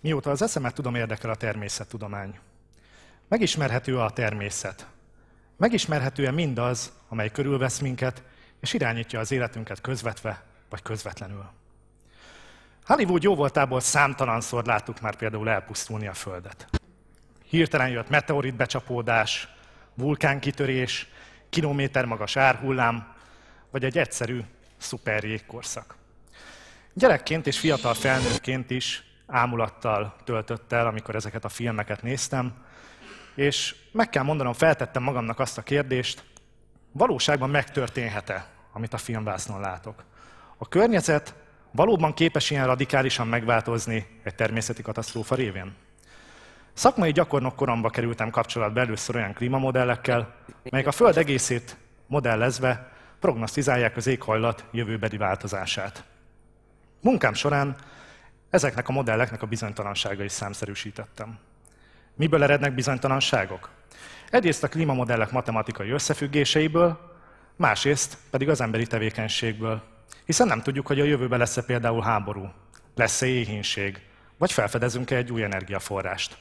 Mióta az eszemet tudom, érdekel a természettudomány. Megismerhető a természet. Megismerhető-e mindaz, amely körülvesz minket, és irányítja az életünket közvetve vagy közvetlenül. Hollywood jó voltából számtalanszor láttuk már például elpusztulni a Földet. Hirtelen jött meteorit becsapódás, vulkánkitörés, kilométer magas árhullám, vagy egy egyszerű szuperjégkorszak. Gyerekként és fiatal felnőttként is ámulattal töltött el, amikor ezeket a filmeket néztem, és meg kell mondanom, feltettem magamnak azt a kérdést, valóságban megtörténhet-e, amit a filmvásznon látok? A környezet valóban képes ilyen radikálisan megváltozni egy természeti katasztrófa révén? Szakmai gyakornok koromba kerültem kapcsolatba először olyan klímamodellekkel, melyek a Föld egészét modellezve prognosztizálják az éghajlat jövőbeli változását. Munkám során Ezeknek a modelleknek a bizonytalansága is számszerűsítettem. Miből erednek bizonytalanságok? Egyrészt a klímamodellek matematikai összefüggéseiből, másrészt pedig az emberi tevékenységből. Hiszen nem tudjuk, hogy a jövőben lesz-e például háború, lesz-e éhínség, vagy felfedezünk-e egy új energiaforrást.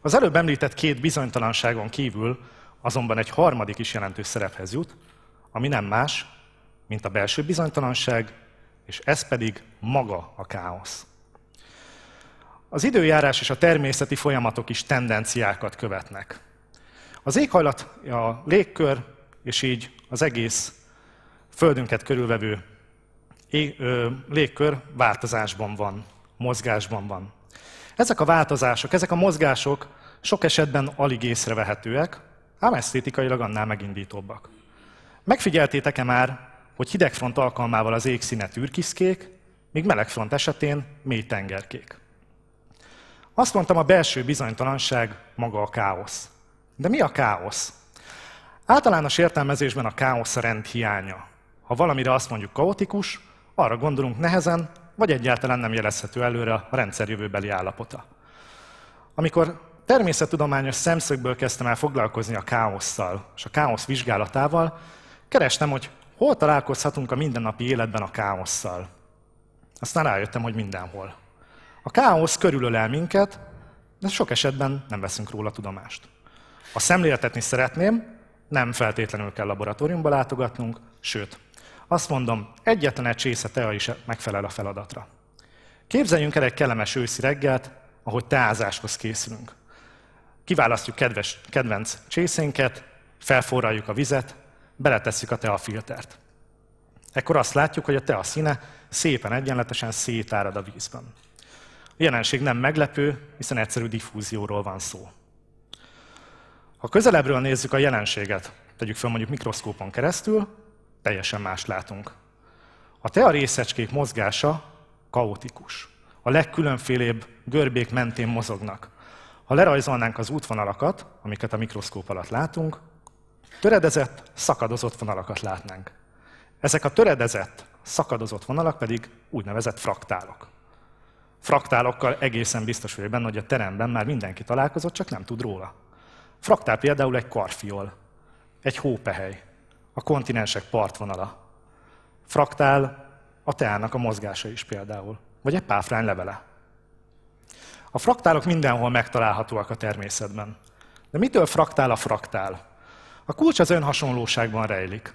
Az előbb említett két bizonytalanságon kívül azonban egy harmadik is jelentős szerephez jut, ami nem más, mint a belső bizonytalanság és ez pedig maga a káosz. Az időjárás és a természeti folyamatok is tendenciákat követnek. Az éghajlat, a légkör és így az egész földünket körülvevő légkör változásban van, mozgásban van. Ezek a változások, ezek a mozgások sok esetben alig észrevehetőek, ám esztétikailag annál megindítóbbak. Megfigyeltétek-e már, hogy hidegfront alkalmával az égszíne türkiszkék, míg melegfront esetén mély tengerkék. Azt mondtam, a belső bizonytalanság maga a káosz. De mi a káosz? Általános értelmezésben a káosz a rend hiánya. Ha valamire azt mondjuk kaotikus, arra gondolunk nehezen, vagy egyáltalán nem jelezhető előre a rendszer jövőbeli állapota. Amikor természettudományos szemszögből kezdtem el foglalkozni a káosszal és a káosz vizsgálatával, kerestem, hogy hol találkozhatunk a mindennapi életben a káosszal? Aztán rájöttem, hogy mindenhol. A káosz körülöl el minket, de sok esetben nem veszünk róla tudomást. Ha szemléltetni szeretném, nem feltétlenül kell laboratóriumba látogatnunk, sőt, azt mondom, egyetlen egy csésze tea is megfelel a feladatra. Képzeljünk el egy kellemes őszi reggelt, ahogy teázáshoz készülünk. Kiválasztjuk kedves, kedvenc csészénket, felforraljuk a vizet, beletesszük a teafiltert. Ekkor azt látjuk, hogy a tea színe szépen egyenletesen szétárad a vízben. A jelenség nem meglepő, hiszen egyszerű diffúzióról van szó. Ha közelebbről nézzük a jelenséget, tegyük fel mondjuk mikroszkópon keresztül, teljesen más látunk. A tea részecskék mozgása kaotikus. A legkülönfélébb görbék mentén mozognak. Ha lerajzolnánk az útvonalakat, amiket a mikroszkóp alatt látunk, Töredezett, szakadozott vonalakat látnánk. Ezek a töredezett, szakadozott vonalak pedig úgynevezett fraktálok. Fraktálokkal egészen biztos vagyok benne, hogy a teremben már mindenki találkozott, csak nem tud róla. Fraktál például egy karfiol, egy hópehely, a kontinensek partvonala. Fraktál a teának a mozgása is például, vagy egy páfrány levele. A fraktálok mindenhol megtalálhatóak a természetben. De mitől fraktál a fraktál? A kulcs az önhasonlóságban rejlik.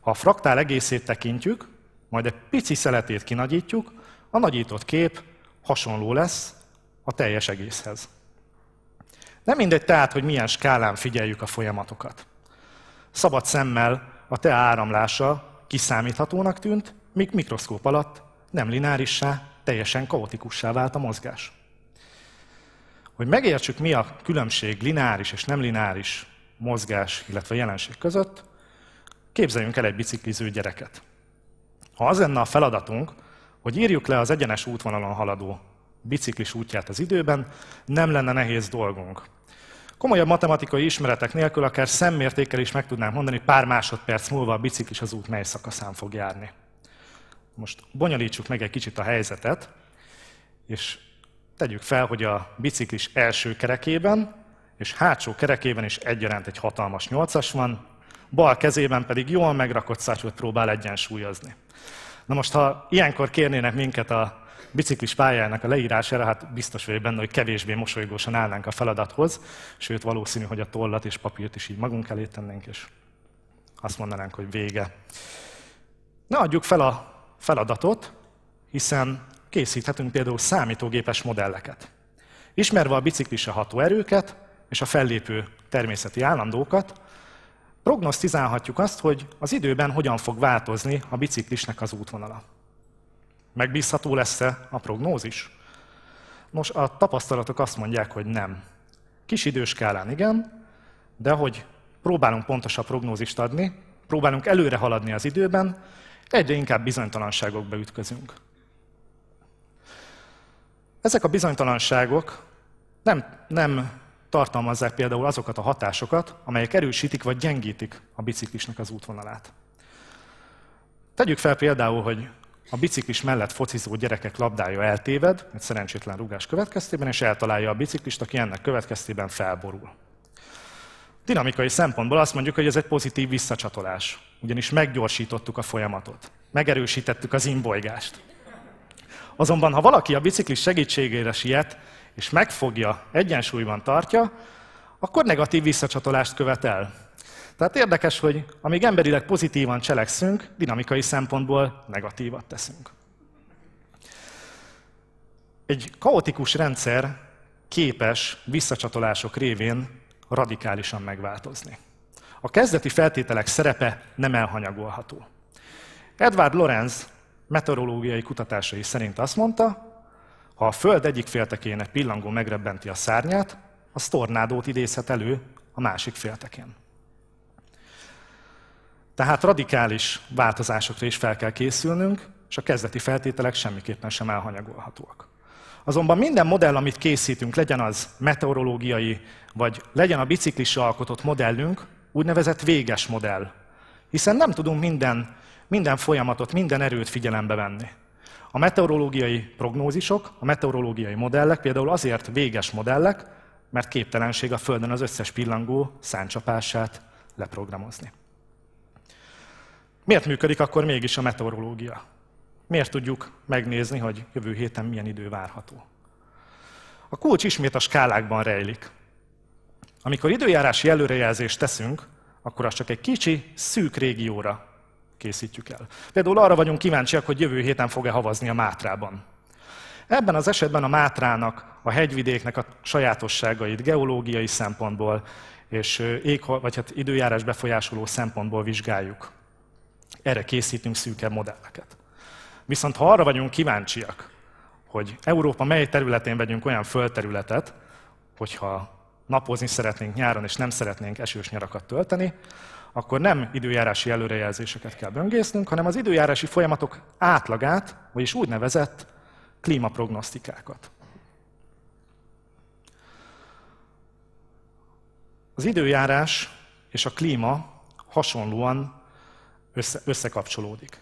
Ha a fraktál egészét tekintjük, majd egy pici szeletét kinagyítjuk, a nagyított kép hasonló lesz a teljes egészhez. Nem mindegy tehát, hogy milyen skálán figyeljük a folyamatokat. Szabad szemmel a te áramlása kiszámíthatónak tűnt, míg mikroszkóp alatt nem lineárissá, teljesen kaotikussá vált a mozgás. Hogy megértsük, mi a különbség lineáris és nem lineáris? mozgás, illetve jelenség között, képzeljünk el egy bicikliző gyereket. Ha az lenne a feladatunk, hogy írjuk le az egyenes útvonalon haladó biciklis útját az időben, nem lenne nehéz dolgunk. Komolyabb matematikai ismeretek nélkül akár szemmértékkel is meg tudnánk mondani, pár másodperc múlva a biciklis az út mely szakaszán fog járni. Most bonyolítsuk meg egy kicsit a helyzetet, és tegyük fel, hogy a biciklis első kerekében és hátsó kerekében is egyaránt egy hatalmas nyolcas van, bal kezében pedig jól megrakott szatyot próbál egyensúlyozni. Na most, ha ilyenkor kérnének minket a biciklis pályának a leírására, hát biztos vagyok benne, hogy kevésbé mosolygósan állnánk a feladathoz, sőt valószínű, hogy a tollat és papírt is így magunk elé tennénk, és azt mondanánk, hogy vége. Ne adjuk fel a feladatot, hiszen készíthetünk például számítógépes modelleket. Ismerve a biciklise a erőket, és a fellépő természeti állandókat, prognosztizálhatjuk azt, hogy az időben hogyan fog változni a biciklisnek az útvonala. Megbízható lesz-e a prognózis? Nos, a tapasztalatok azt mondják, hogy nem. Kis időskálán igen, de hogy próbálunk pontosabb prognózist adni, próbálunk előre haladni az időben, egyre inkább bizonytalanságokba ütközünk. Ezek a bizonytalanságok nem, nem tartalmazzák például azokat a hatásokat, amelyek erősítik vagy gyengítik a biciklisnek az útvonalát. Tegyük fel például, hogy a biciklis mellett focizó gyerekek labdája eltéved, egy szerencsétlen rúgás következtében, és eltalálja a biciklist, aki ennek következtében felborul. Dinamikai szempontból azt mondjuk, hogy ez egy pozitív visszacsatolás, ugyanis meggyorsítottuk a folyamatot, megerősítettük az imbolygást. Azonban, ha valaki a biciklis segítségére siet, és megfogja, egyensúlyban tartja, akkor negatív visszacsatolást követel. Tehát érdekes, hogy amíg emberileg pozitívan cselekszünk, dinamikai szempontból negatívat teszünk. Egy kaotikus rendszer képes visszacsatolások révén radikálisan megváltozni. A kezdeti feltételek szerepe nem elhanyagolható. Edward Lorenz meteorológiai kutatásai szerint azt mondta, ha a föld egyik féltekének pillangó megrebbenti a szárnyát, a tornádót idézhet elő a másik féltekén. Tehát radikális változásokra is fel kell készülnünk, és a kezdeti feltételek semmiképpen sem elhanyagolhatóak. Azonban minden modell, amit készítünk, legyen az meteorológiai, vagy legyen a biciklisre alkotott modellünk, úgynevezett véges modell. Hiszen nem tudunk minden, minden folyamatot, minden erőt figyelembe venni. A meteorológiai prognózisok, a meteorológiai modellek például azért véges modellek, mert képtelenség a Földön az összes pillangó száncsapását leprogramozni. Miért működik akkor mégis a meteorológia? Miért tudjuk megnézni, hogy jövő héten milyen idő várható? A kulcs ismét a skálákban rejlik. Amikor időjárási előrejelzést teszünk, akkor az csak egy kicsi, szűk régióra készítjük el. Például arra vagyunk kíváncsiak, hogy jövő héten fog-e havazni a Mátrában. Ebben az esetben a Mátrának, a hegyvidéknek a sajátosságait geológiai szempontból és ég, vagy hát időjárás befolyásoló szempontból vizsgáljuk. Erre készítünk szűkebb modelleket. Viszont ha arra vagyunk kíváncsiak, hogy Európa mely területén vegyünk olyan földterületet, hogyha napozni szeretnénk nyáron, és nem szeretnénk esős nyarakat tölteni, akkor nem időjárási előrejelzéseket kell böngésznünk, hanem az időjárási folyamatok átlagát, vagyis úgynevezett klímaprognosztikákat. Az időjárás és a klíma hasonlóan össze, összekapcsolódik,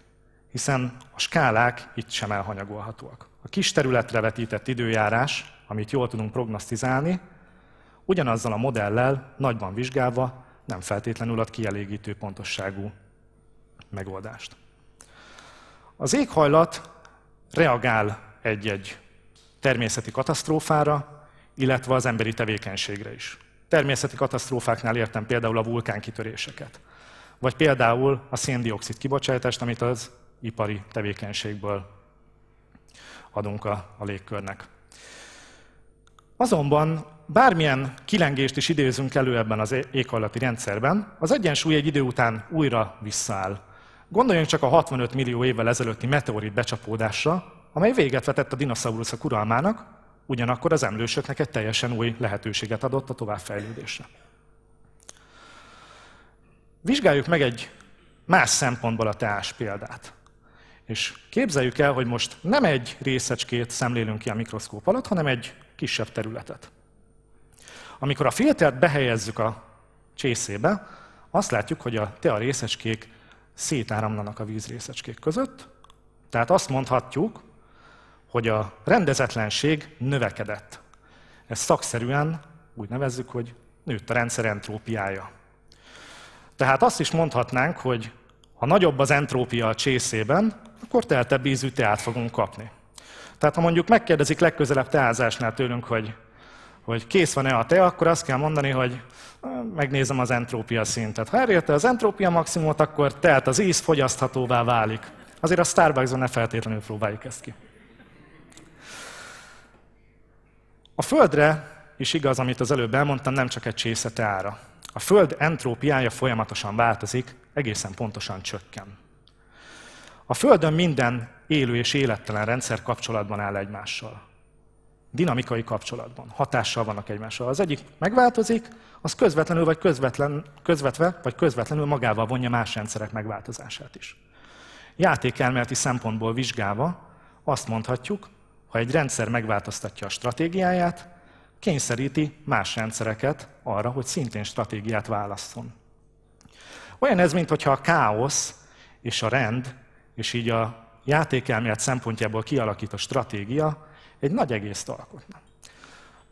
hiszen a skálák itt sem elhanyagolhatóak. A kis területre vetített időjárás, amit jól tudunk prognosztizálni, ugyanazzal a modellel nagyban vizsgálva nem feltétlenül ad kielégítő pontosságú megoldást. Az éghajlat reagál egy-egy természeti katasztrófára, illetve az emberi tevékenységre is. Természeti katasztrófáknál értem például a vulkánkitöréseket, vagy például a széndiokszid kibocsátást, amit az ipari tevékenységből adunk a, a légkörnek. Azonban bármilyen kilengést is idézünk elő ebben az éghajlati rendszerben, az egyensúly egy idő után újra visszaáll. Gondoljunk csak a 65 millió évvel ezelőtti meteorit becsapódásra, amely véget vetett a dinoszauruszok uralmának, ugyanakkor az emlősöknek egy teljesen új lehetőséget adott a továbbfejlődésre. Vizsgáljuk meg egy más szempontból a teás példát. És képzeljük el, hogy most nem egy részecskét szemlélünk ki a mikroszkóp alatt, hanem egy kisebb területet. Amikor a filtert behelyezzük a csészébe, azt látjuk, hogy a tea részecskék szétáramlanak a vízrészecskék között, tehát azt mondhatjuk, hogy a rendezetlenség növekedett. Ezt szakszerűen úgy nevezzük, hogy nőtt a rendszer entrópiája. Tehát azt is mondhatnánk, hogy ha nagyobb az entrópia a csészében, akkor teltebb ízű teát fogunk kapni. Tehát ha mondjuk megkérdezik legközelebb teázásnál tőlünk, hogy hogy kész van-e a te, akkor azt kell mondani, hogy megnézem az entrópia szintet. Ha elérte az entrópia maximumot, akkor tehát az íz fogyaszthatóvá válik. Azért a Starbucksban ne feltétlenül próbáljuk ezt ki. A Földre is igaz, amit az előbb elmondtam, nem csak egy csésze ára. A Föld entrópiája folyamatosan változik, egészen pontosan csökken. A Földön minden élő és élettelen rendszer kapcsolatban áll egymással dinamikai kapcsolatban, hatással vannak egymással. Az egyik megváltozik, az közvetlenül vagy közvetlen, közvetve vagy közvetlenül magával vonja más rendszerek megváltozását is. Játékelméleti szempontból vizsgálva azt mondhatjuk, ha egy rendszer megváltoztatja a stratégiáját, kényszeríti más rendszereket arra, hogy szintén stratégiát válasszon. Olyan ez, mintha a káosz és a rend, és így a játékelmélet szempontjából kialakított stratégia egy nagy egészt alkotna.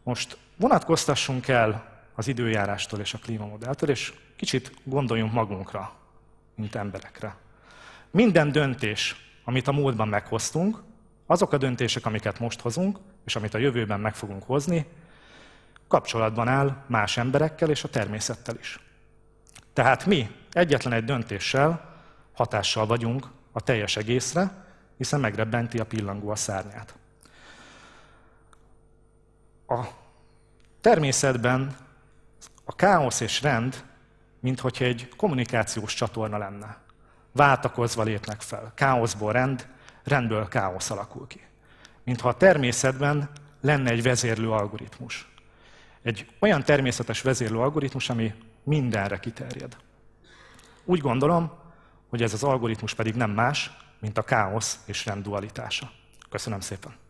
Most vonatkoztassunk el az időjárástól és a klímamodelltől, és kicsit gondoljunk magunkra, mint emberekre. Minden döntés, amit a múltban meghoztunk, azok a döntések, amiket most hozunk, és amit a jövőben meg fogunk hozni, kapcsolatban áll más emberekkel és a természettel is. Tehát mi egyetlen egy döntéssel hatással vagyunk a teljes egészre, hiszen megrebbenti a pillangó a szárnyát a természetben a káosz és rend, mint egy kommunikációs csatorna lenne. Váltakozva lépnek fel. Káoszból rend, rendből káosz alakul ki. Mintha a természetben lenne egy vezérlő algoritmus. Egy olyan természetes vezérlő algoritmus, ami mindenre kiterjed. Úgy gondolom, hogy ez az algoritmus pedig nem más, mint a káosz és rend dualitása. Köszönöm szépen!